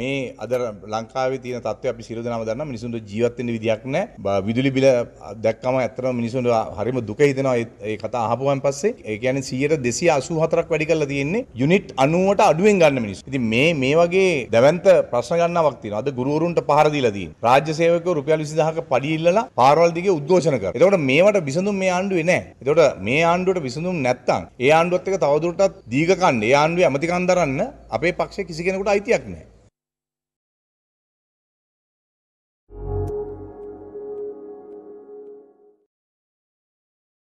මේ අද ලංකාවේ තියෙන තත්ත්වය අපි සියලු දෙනාම දන්නා මිනිසුන්ට ජීවත් වෙන්න විදියක් නැහැ. විදුලි බිල දැක්කම ඇත්තටම මිනිසුන්ට හරිම දුක හිතෙනවා ඒ කතා අහපුවාන් පස්සේ. ඒ කියන්නේ 284ක් වැඩි කරලා තියෙන්නේ යුනිට් 90ට අඩුවෙන් ගන්න මිනිස්සු. ඉතින් මේ මේ වගේ දැවැන්ත ප්‍රශ්න ගන්නවක් තියෙනවා. අද ගුරුවරුන්ට පහර දීලා තියෙනවා. රාජ්‍ය සේවකයෝ රුපියල් 20000ක පඩි ඉල්ලලා පාරවල් දිගේ උද්ඝෝෂණ කරනවා. එතකොට මේවට විසඳුම් මේ ආණ්ඩුවේ නැහැ. එතකොට මේ ආණ්ඩුවට විසඳුම් නැත්තම් ඒ ආණ්ඩුවත් එක තවදුරටත් දීඝ කණ්ඩ ඒ ආණ්ඩුවේ ඇමති කන්දරන්න අපේ පක්ෂේ කිසි කෙනෙකුට අයිතියක් නැහැ.